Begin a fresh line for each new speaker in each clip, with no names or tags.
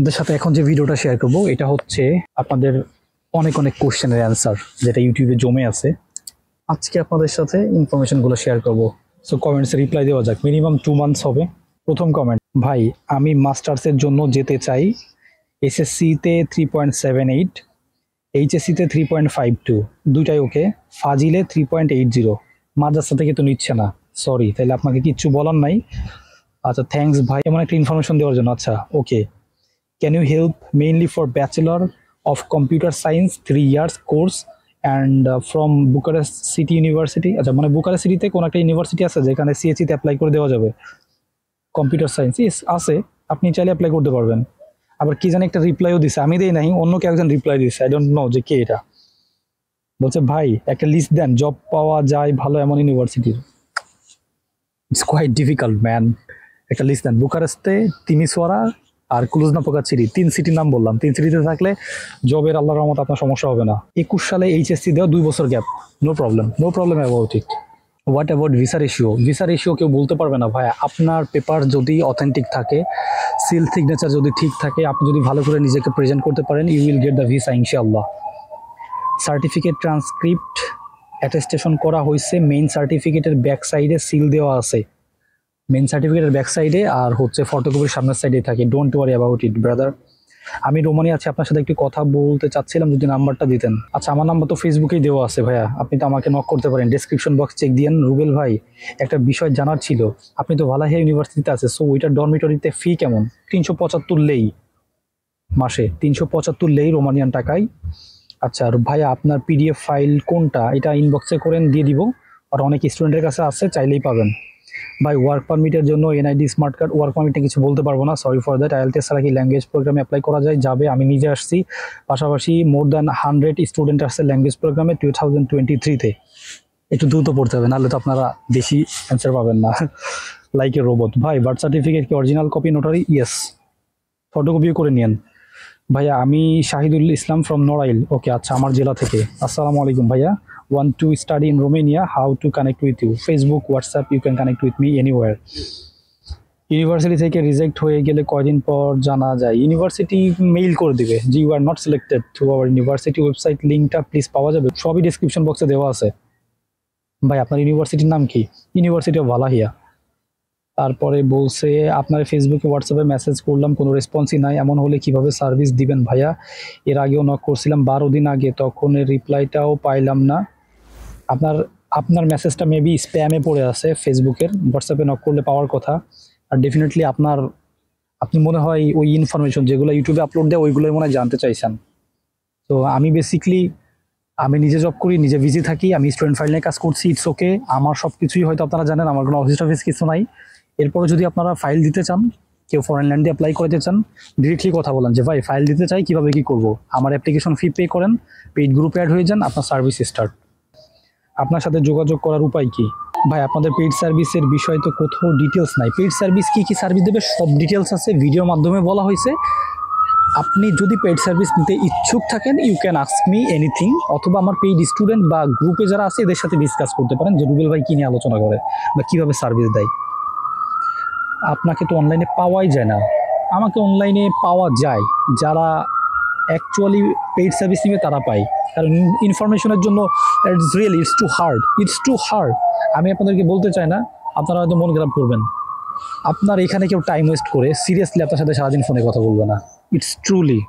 আপনাদের সাথে এখন যে ভিডিওটা শেয়ার করব এটা হচ্ছে আপনাদের অনেক অনেক কোশ্চেনের অ্যান্সার যেটা ইউটিউবে জমে আছে আজকে আপনাদের সাথে ইনফরমেশনগুলো শেয়ার করব সো কমেন্টসে রিপ্লাই দেওয়া যাক মিনিমাম টু মান্থস হবে প্রথম কমেন্ট ভাই আমি মাস্টার্সের জন্য যেতে চাই এসএসসিতে থ্রি পয়েন্ট সেভেন এইট এইচএসসিতে থ্রি পয়েন্ট ফাইভ টু দুইটাই ওকে ফাজিলে থ্রি পয়েন্ট এইট জিরো মাদ্রাসা থেকে তো নিচ্ছে না সরি তাহলে আপনাকে কিচ্ছু বলার নাই আচ্ছা থ্যাংকস ভাই এমন একটা ইনফরমেশন দেওয়ার জন্য আচ্ছা okay Can you help mainly for Bachelor of Computer Science three years course and from Bucharest city university আচ্ছা মানে বুকারেস্ট সিটিতে কোনো একটা ইউনিভার্সিটি আছে যেখানে সিএসিতে e অ্যাপ্লাই করে দেওয়া যাবে কম্পিউটার সায়েন্স ইস আছে আপনি চাইলে অ্যাপ্লাই করতে পারবেন আবার কি জানি একটা রিপ্লাইও দিছে আমি দেই নাই অন্য কেউ একজন রিপ্লাই দিছে আই ডোন্ট নো যে কে এটা বলছে ভাই একটা লিস্ট দেন জব পাওয়া যায় ভালো এমন ইউনিভার্সিটির ইটস কোয়াইট ডিফিকাল্ট ম্যান একটা লিস্ট দেন বুকারেস্টে তিমিসোয়ারা আর কুলুজনা পোকা সিটি তিন সিটির নাম বললাম তিন সিটিতে থাকলে জবের আল্লাহ রহমত আপনার সমস্যা হবে না একুশ সালে এইচএসসি দেওয়া দুই বছর gap no problem no problem about it what about visa ratio visa ratio কেউ বলতে পারবে না ভাই আপনার পেপার যদি অথেন্টিক থাকে সিল সিগনেচার যদি ঠিক থাকে আপনি যদি ভালো করে নিজেকে প্রেজেন্ট করতে পারেন you will get the visa ইনশাআল্লাহ সার্টিফিকেট ট্রান্সক্রিপ্ট অ্যাটেস্টেশন করা হয়েছে মেইন সার্টিফিকেটের ব্যাক সাইডে সিল দেওয়া আছে মেন সার্টিফিকেটের ব্যাক সাইডে আর হচ্ছে ফটোকপির সামনের সাইডে থাকে don't worry about it brother আমি রোমানি আছি আপনার সাথে একটি কথা বলতে চাচ্ছিলাম যদি নাম্বারটা দিতেন আচ্ছা আমার নাম্বার তো ফেসবুকেই দেওয়া আছে ভাইয়া আপনি তো আমাকে নক করতে পারেন ডিসক্রিপশন বক্স চেক দিয়েন রুবেল ভাই একটা বিষয় জানার ছিল আপনি তো ভালাহিয়া ইউনিভার্সিটিতে আছে সো ওইটা ডরমিটরিতে ফি কেমন তিনশো পঁচাত্তর লেই মাসে তিনশো পঁচাত্তর লেই রোমানিয়ান টাকায় আচ্ছা ভাইয়া আপনার পিডিএফ ফাইল কোনটা এটা ইনবক্সে করেন দিয়ে দিব আর অনেক স্টুডেন্টের কাছে আছে চাইলেই পাবেন বাই ওয়ার্ক পারমিটের জন্য এনআইডি স্মার্ট কার্ড ওয়ার্ক পারমিটে কিছু বলতে পারবো না সরি ফর দ্যাট আইএলটিএস ছাড়া কি ল্যাঙ্গুয়েজ প্রোগ্রামে অ্যাপ্লাই করা যায় যাবে আমি নিজে আসছি পাশাপাশি মোর দ্যান হান্ড্রেড স্টুডেন্ট আসছে ল্যাঙ্গুয়েজ প্রোগ্রামে টু থাউজেন্ড টোয়েন্টি থ্রিতে একটু দ্রুত পড়তে হবে নাহলে তো আপনারা বেশি অ্যান্সার পাবেন না লাইক এ রোবট ভাই বার্থ সার্টিফিকেট কি অরিজিনাল কপি নোটারি ইয়েস ফটোকপিও করে নিয়েন ভাইয়া আমি শাহিদুল ইসলাম ফ্রম নড়াইল ওকে আচ্ছা আমার জেলা থেকে আসসালামু আলাইকুম ভাইয়া want to study in Romania, how to connect with you. Facebook, WhatsApp, you can connect with me anywhere. University থেকে রিজেক্ট হয়ে গেলে কয়দিন পর জানা যায় ইউনিভার্সিটি মেইল করে দিবে যে you are not selected through our university website লিঙ্কটা প্লিজ পাওয়া যাবে সবই ডিসক্রিপশন বক্সে দেওয়া আছে ভাই আপনার ইউনিভার্সিটির নাম কি ইউনিভার্সিটি অফ ভালাহিয়া তারপরে বলছে আপনার ফেসবুকে হোয়াটসঅ্যাপে মেসেজ করলাম কোনো রেসপন্সই নাই এমন হলে কিভাবে সার্ভিস দিবেন ভাইয়া এর আগেও নক করছিলাম বারো দিন আগে তখন রিপ্লাইটাও পাইলাম না আপনার আপনার মেসেজটা মেবি স্প্যামে পড়ে আছে ফেসবুকের হোয়াটসঅ্যাপে নক করলে পাওয়ার কথা আর ডেফিনেটলি আপনার আপনি মনে হয় ওই ইনফরমেশন যেগুলো ইউটিউবে আপলোড দেয় ওইগুলোই মনে হয় জানতে চাইছেন তো আমি বেসিকলি আমি নিজে জব করি নিজে বিজি থাকি আমি স্টুডেন্ট ফাইল নিয়ে কাজ করছি ইটস ওকে আমার সব কিছুই হয়তো আপনারা জানেন আমার কোনো অফিস টফিস কিছু নাই এরপরে যদি আপনারা ফাইল দিতে চান কেউ ফরেন ল্যান্ডে অ্যাপ্লাই করতে চান ডিরেক্টলি কথা বলেন যে ভাই ফাইল দিতে চাই কীভাবে কী করবো আমার অ্যাপ্লিকেশন ফি পে করেন পেইড গ্রুপে অ্যাড হয়ে যান আপনার সার্ভিস স্টার্ট আপনার সাথে যোগাযোগ করার উপায় কি ভাই আপনাদের পেইড সার্ভিসের বিষয় তো কোথাও ডিটেলস নাই পেইড সার্ভিস কি কি সার্ভিস দেবে সব ডিটেলস আছে ভিডিওর মাধ্যমে বলা হয়েছে আপনি যদি পেইড সার্ভিস নিতে ইচ্ছুক থাকেন you can ask me anything অথবা আমার পেইড স্টুডেন্ট বা গ্রুপে যারা আছে এদের সাথে ডিসকাস করতে পারেন যে রুবেল ভাই কী নিয়ে আলোচনা করে বা কীভাবে সার্ভিস দেয় আপনাকে তো অনলাইনে পাওয়াই যায় না আমাকে অনলাইনে পাওয়া যায় যারা অ্যাকচুয়ালি পেইড সার্ভিস নিবে তারা পায় কারণ ইনফরমেশনের জন্য it's real it's too hard it's too hard আমি আপনাদেরকে বলতে চাই না আপনারা হয়তো মন খারাপ করবেন আপনার এখানে কেউ টাইম ওয়েস্ট করে সিরিয়াসলি আপনার সাথে সারাদিন ফোনে কথা বলবে না ইটস ট্রুলি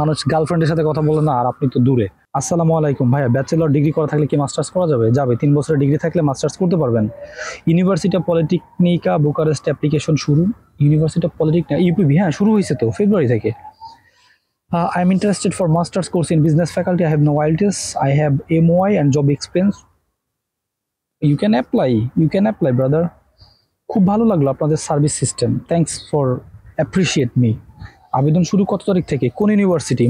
মানুষ গার্লফ্রেন্ডের সাথে কথা বলে না আর আপনি তো দূরে আসসালামু আলাইকুম ভাইয়া ব্যাচেলর ডিগ্রি করা থাকলে কি মাস্টার্স করা যাবে যাবে তিন বছরের ডিগ্রি থাকলে মাস্টার্স করতে পারবেন ইউনিভার্সিটি পলিটেকনিকা বুকারেস্ট অ্যাপ্লিকেশন শুরু ইউনিভার্সিটি পলিটেকনিক ইউপিভি হ্যাঁ শুরু হয়েছে তো ফেব্রুয়ারি থেকে Uh, I'm interested for master's course in business faculty. I have no IELTS. I have MOI and job experience. You can apply. You can apply, brother. খুব ভালো লাগলো আপনাদের service system thanks for appreciate me আবেদন শুরু কত তারিখ থেকে কোন ইউনিভার্সিটি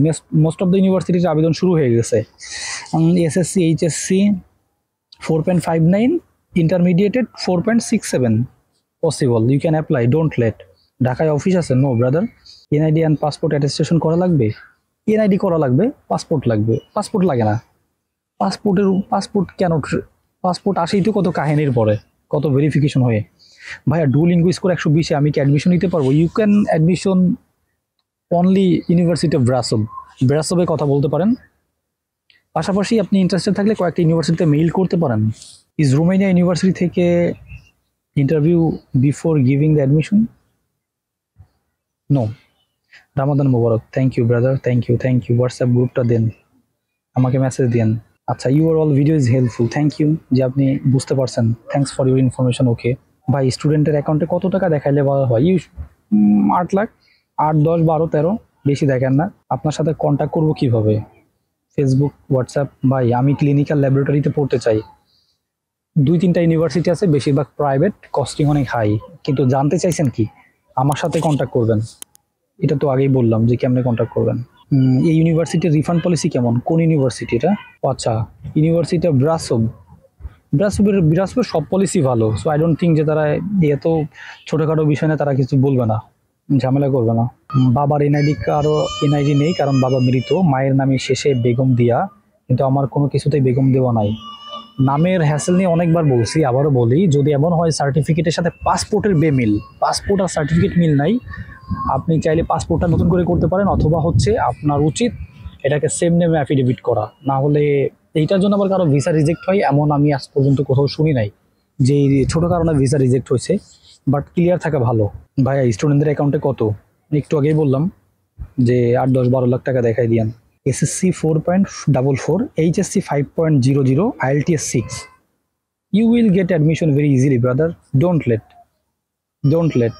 মোস্ট অফ দ্য ইউনিভার্সিটির আবেদন শুরু হয়ে গেছে SSC HSC four point five nine intermediated four point six seven possible you can apply don't late ঢাকায় অফিস আছে no brother NID and passport attestation করা লাগবে এনআইডি করা লাগবে পাসপোর্ট লাগবে পাসপোর্ট লাগে না পাসপোর্টের পাসপোর্ট কেন পাসপোর্ট আসেই তো কত কাহিনীর পরে কত ভেরিফিকেশন হয়ে ভাইয়া ডু লিঙ্গু স্কোর একশো বিশে আমি কি অ্যাডমিশন নিতে পারবো you can admission only university of Brasov ব্রাসবে কথা বলতে পারেন পাশাপাশি আপনি ইন্টারেস্টেড থাকলে কয়েকটা ইউনিভার্সিটিতে মেইল করতে পারেন ইজ রোমেনিয়া ইউনিভার্সিটি থেকে interview before giving the admission no রামাদান মুবারক thank you brother thank you thank you WhatsApp গ্রুপটা দেন আমাকে মেসেজ দেন আচ্ছা you are all video is helpful thank you যে আপনি বুঝতে পারছেন thanks for your information okay ভাই স্টুডেন্টের অ্যাকাউন্টে কত টাকা দেখাইলে ভালো হয় ইউ আট লাখ আট দশ বারো তেরো বেশি দেখেন না আপনার সাথে কন্ট্যাক্ট করবো কিভাবে ফেসবুক হোয়াটসঅ্যাপ ভাই আমি ক্লিনিক্যাল ল্যাবরেটরিতে পড়তে চাই দুই তিনটা ইউনিভার্সিটি আছে বেশিরভাগ প্রাইভেট কস্টিং অনেক হাই কিন্তু জানতে চাইছেন কি আমার সাথে কন্ট্যাক্ট করবেন এটা তো আগেই বললাম যে কেমনে কন্ট্যাক্ট করবেন এই ইউনিভার্সিটির রিফান্ড পলিসি কেমন কোন ইউনিভার্সিটি এটা আচ্ছা ইউনিভার্সিটি অফ ব্রাসব ব্রাসবের ব্রাসবের সব পলিসি ভালো সো আই ডোন্ট থিঙ্ক যে তারা এত ছোটোখাটো বিষয় নিয়ে তারা কিছু বলবে না ঝামেলা করবে না বাবার এনআইডি কারো এনআইডি নেই কারণ বাবা মৃত মায়ের নামে শেষে বেগম দিয়া কিন্তু আমার কোনো কিছুতেই বেগম দেওয়া নাই নামের হ্যাসেল নিয়ে অনেকবার বলছি আবারও বলি যদি এমন হয় সার্টিফিকেটের সাথে পাসপোর্টের বে মিল পাসপোর্ট আর সার্টিফিকেট মিল নাই আপনি চাইলে পাসপোর্টটা নতুন করে করতে পারেন অথবা হচ্ছে আপনার উচিত এটাকে সেম নেমে অ্যাফিডেভিট করা না হলে এইটার জন্য আবার কারো ভিসা রিজেক্ট হয় এমন আমি আজ পর্যন্ত কোথাও শুনি নাই যে ছোটো কারণে ভিসা রিজেক্ট হয়েছে বাট ক্লিয়ার থাকা ভালো ভাইয়া স্টুডেন্টদের অ্যাকাউন্টে কত একটু আগেই বললাম যে আট দশ বারো লাখ টাকা দেখাই দিয়ান SSC four point double four HSC five point zero zero IELTS six you will get admission very easily brother don't late don't late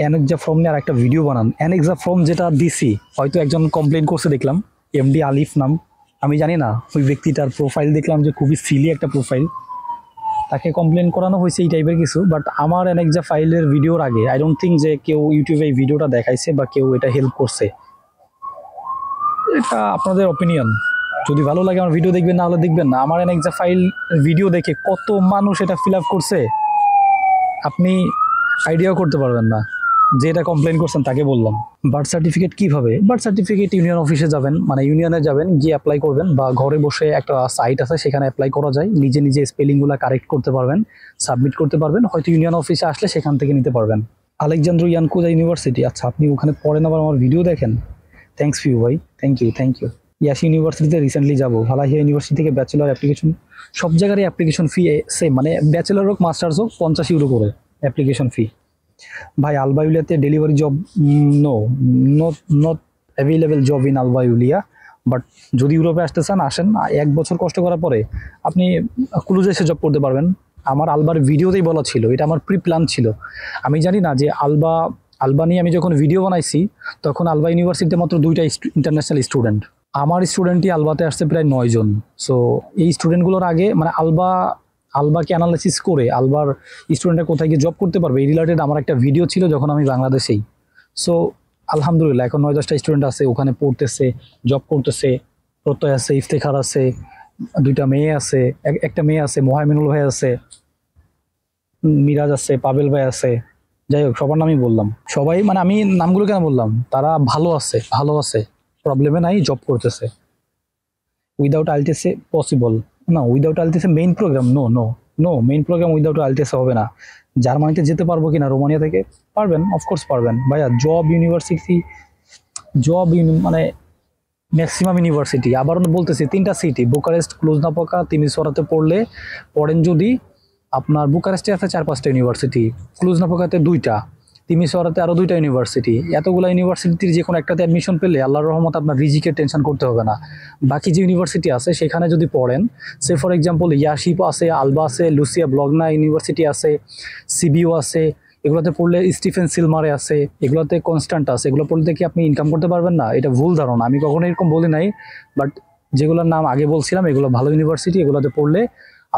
অ্যানেকজা ফর্ম নিয়ে আর একটা ভিডিও বানান অ্যানেকজা ফর্ম যেটা দিছি হয়তো একজন কমপ্লেন করছে দেখলাম এমডি আলিফ নাম আমি জানি না ওই ব্যক্তিটার প্রোফাইল দেখলাম যে খুবই সিলি একটা প্রোফাইল তাকে কমপ্লেন করানো হয়েছে এই টাইপের কিছু বাট আমার অ্যানেকজা ফাইলের ভিডিওর আগে আই ডোন্ট থিঙ্ক যে কেউ ইউটিউবে এই ভিডিওটা দেখাইছে বা কেউ এটা হেল্প করছে এটা আপনাদের অপিনিয়ন যদি ভালো লাগে আমার ভিডিও দেখবেন না হলে দেখবেন না আমার অ্যানেকজা ফাইল ভিডিও দেখে কত মানুষ এটা ফিল আপ করছে আপনি আইডিয়াও করতে পারবেন না যে এটা কমপ্লেন করছেন তাকে বললাম বার্থ সার্টিফিকেট কীভাবে বার্থ সার্টিফিকেট ইউনিয়ন অফিসে যাবেন মানে ইউনিয়নে যাবেন গিয়ে অ্যাপ্লাই করবেন বা ঘরে বসে একটা সাইট আছে সেখানে অ্যাপ্লাই করা যায় নিজে নিজে স্পেলিংগুলো কারেক্ট করতে পারবেন সাবমিট করতে পারবেন হয়তো ইউনিয়ন অফিসে আসলে সেখান থেকে নিতে পারবেন আলেকজান্দ্র ইয়ানকুজা ইউনিভার্সিটি আচ্ছা আপনি ওখানে পড়েন আবার আমার ভিডিও দেখেন থ্যাংকস ফিউ ভাই thank you thank you yes ইউনিভার্সিটিতে রিসেন্টলি যাবো ভালাহিয়া ইউনিভার্সিটি থেকে ব্যাচেলার অ্যাপ্লিকেশন সব জায়গারই অ্যাপ্লিকেশন ফি সেম মানে ব্যাচেলার হোক মাস্টার্স হোক পঞ্চাশ ইউরো করে অ্যাপ্লিকেশন ফি ভাই আলবায়ুলিয়াতে delivery job no not not available job in Alba Iulia but যদি ইউরোপে আসতে চান আসেন এক বছর কষ্ট করার পরে আপনি ক্লুজে এসে জব করতে পারবেন আমার আলবার ভিডিওতেই বলা ছিল এটা আমার প্রি প্ল্যান ছিল আমি জানি না যে আলবা আলবা নিয়ে আমি যখন ভিডিও বানাইছি তখন আলবা ইউনিভার্সিটিতে মাত্র দুইটা ইন্টারন্যাশনাল স্টুডেন্ট আমার স্টুডেন্টই আলবাতে আসছে প্রায় নয়জন সো এই স্টুডেন্টগুলোর আগে মানে আলবা আলবাকে অ্যানালাইসিস করে আলবার স্টুডেন্টরা কোথায় গিয়ে জব করতে পারবে এই রিলেটেড আমার একটা ভিডিও ছিল যখন আমি বাংলাদেশেই সো আলহামদুলিল্লাহ এখন নয় দশটা স্টুডেন্ট আছে ওখানে পড়তেছে জব করতেছে প্রত্যয় আছে ইফতেখার আছে দুইটা মেয়ে আছে একটা মেয়ে আছে মোহামিনুল ভাই আছে মিরাজ আছে পাবেল ভাই আছে যাই হোক সবার নামই বললাম সবাই মানে আমি নামগুলো কেন বললাম তারা ভালো আছে ভালো আছে প্রবলেমে নাই জব করতেছে উইদাউট আলটেসে পসিবল না উইদাউট আলতেসে main program no no no main program without আলতেসে হবে না জার্মানিতে যেতে পারবো কিনা রোমানিয়া থেকে পারবেন অফকোর্স পারবেন ভাইয়া জব ইউনিভার্সিটি জব মানে ম্যাক্সিমাম ইউনিভার্সিটি আবারও বলতেছি তিনটা সিটি বুকারেস্ট তিনি সরাতে পড়লে পড়েন যদি আপনার বুকারেস্টে আছে চার পাঁচটা ইউনিভার্সিটি পাকাতে দুইটা তিমিসরাতে আরও দুইটা ইউনিভার্সিটি এতগুলো ইউনিভার্সিটির যে কোনো একটাতে অ্যাডমিশন পেলে আল্লাহর রহমত আপনার ভিজিকে টেনশন করতে হবে না বাকি যে ইউনিভার্সিটি আছে সেখানে যদি পড়েন সে ফর এক্সাম্পল ইয়াশিপ আছে আলবা আছে লুসিয়া ব্লগনা ইউনিভার্সিটি আছে সিবিও আছে এগুলোতে পড়লে স্টিফেন সিলমারে আছে এগুলোতে কনস্ট্যান্ট আছে এগুলো পড়লে কি আপনি ইনকাম করতে পারবেন না এটা ভুল ধারণা আমি কখনো এরকম বলি নাই বাট যেগুলোর নাম আগে বলছিলাম এগুলো ভালো ইউনিভার্সিটি এগুলোতে পড়লে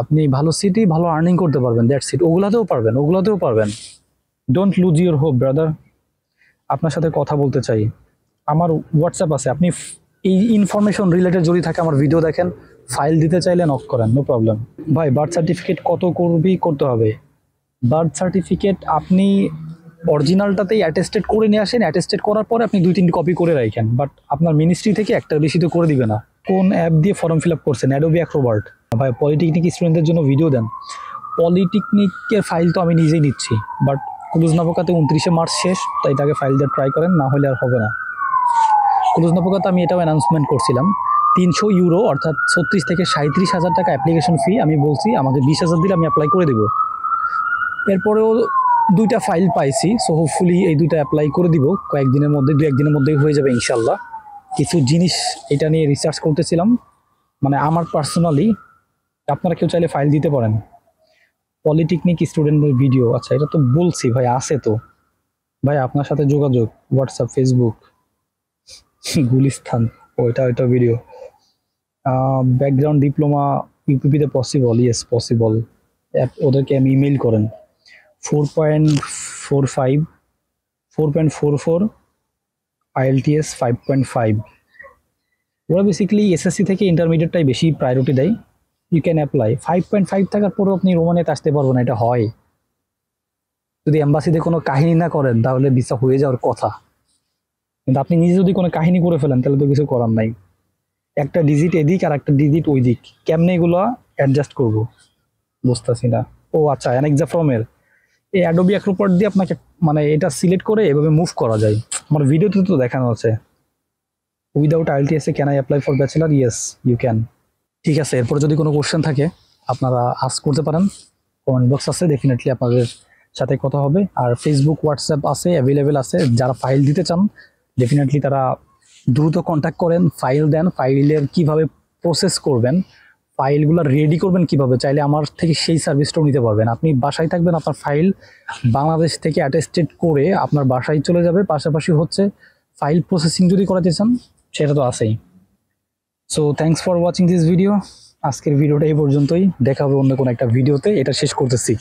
আপনি ভালো সিটি ভালো আর্নিং করতে পারবেন দ্যাট সিট ওগুলাতেও পারবেন ওগুলাতেও পারবেন don't lose your hope brother আপনার সাথে কথা বলতে চাই আমার হোয়াটসঅ্যাপ আছে আপনি এই ইনফরমেশন রিলেটেড যদি থাকে আমার ভিডিও দেখেন ফাইল দিতে চাইলে নক করেন নো প্রবলেম ভাই বার্থ সার্টিফিকেট কত করবি করতে হবে বার্থ সার্টিফিকেট আপনি অরিজিনালটাতেই অ্যাটেস্টেড করে নিয়ে আসেন অ্যাটেস্টেড করার পরে আপনি দুই তিনটি কপি করে রাখেন বাট আপনার মিনিস্ট্রি থেকে একটা বেশি তো করে দিবে না কোন অ্যাপ দিয়ে ফর্ম ফিল আপ করছেন অ্যাডোবি অ্যাক্রোবার্ট ভাই পলিটেকনিক স্টুডেন্টদের জন্য ভিডিও দেন পলিটেকনিকের ফাইল তো আমি নিজেই নিচ্ছি বাট নবকাতে উনত্রিশে মার্চ শেষ তাই তাকে ফাইল দিয়ে ট্রাই করেন না হলে আর হবে না নবকাতে আমি এটাও অ্যানাউন্সমেন্ট করছিলাম তিনশো ইউরো অর্থাৎ ছত্রিশ থেকে সাঁত্রিশ হাজার টাকা অ্যাপ্লিকেশন ফি আমি বলছি আমাকে বিশ হাজার দিলে আমি অ্যাপ্লাই করে দেব এরপরেও দুইটা ফাইল পাইছি সো হোপফুলি এই দুইটা অ্যাপ্লাই করে দিব কয়েকদিনের মধ্যে দু একদিনের মধ্যেই হয়ে যাবে ইনশাল্লাহ কিছু জিনিস এটা নিয়ে রিসার্চ করতেছিলাম মানে আমার পার্সোনালি আপনারা কেউ চাইলে ফাইল দিতে পারেন পলিটেকনিক স্টুডেন্টদের ভিডিও আচ্ছা এটা তো বলছি ভাই আছে তো ভাই আপনার সাথে যোগাযোগ হোয়াটসঅ্যাপ ফেসবুক গুলিস্থান ওইটা ওইটা ভিডিও ব্যাকগ্রাউন্ড ডিপ্লোমা ইউপিপিতে পসিবল ইয়েস পসিবল ওদেরকে আমি ইমেল করেন four point four five four point four four IELTS five point five ওরা বেসিক্যালি এসএসসি থেকে ইন্টারমিডিয়েটটাই বেশি প্রায়োরিটি দেয় you can apply five point five থাকার পরেও আপনি রোমানিয়াতে আসতে পারবেন না এটা হয় যদি অ্যাম্বাসিতে কোনো কাহিনী না করেন তাহলে ভিসা হয়ে যাওয়ার কথা কিন্তু আপনি নিজে যদি কোনো কাহিনী করে ফেলেন তাহলে তো কিছু করার নাই একটা ডিজিট এদিক আর একটা ডিজিট ওই দিক কেমনে এগুলো অ্যাডজাস্ট করবো বুঝতেছি না ও আচ্ছা অ্যানেক্সা ফ্রমের এই অ্যাডোবি অ্যাক্রোপট দিয়ে আপনাকে মানে এটা সিলেক্ট করে এভাবে মুভ করা যায় আমার ভিডিওতে তো দেখানো আছে উইদাউট আইএলটিএসে can I apply for bachelor yes you can ঠিক আছে এরপর যদি কোনো কোশ্চেন থাকে আপনারা আস্ক করতে পারেন কমেন্ট বক্স আছে ডেফিনেটলি আপনাদের সাথে কথা হবে আর ফেসবুক হোয়াটসঅ্যাপ আছে অ্যাভেলেবেল আছে যারা ফাইল দিতে চান ডেফিনেটলি তারা দ্রুত কন্ট্যাক্ট করেন ফাইল দেন ফাইলের কিভাবে প্রসেস করবেন ফাইলগুলো রেডি করবেন কিভাবে চাইলে আমার থেকে সেই সার্ভিসটাও নিতে পারবেন আপনি বাসায় থাকবেন আপনার ফাইল বাংলাদেশ থেকে অ্যাটেস্টেড করে আপনার বাসায় চলে যাবে পাশাপাশি হচ্ছে ফাইল প্রসেসিং যদি করাতে চান সেটা তো আছেই so thanks for watching this video আজকের ভিডিওটা এই পর্যন্তই দেখাবো অন্য কোনো একটা ভিডিওতে এটা শেষ করতেছি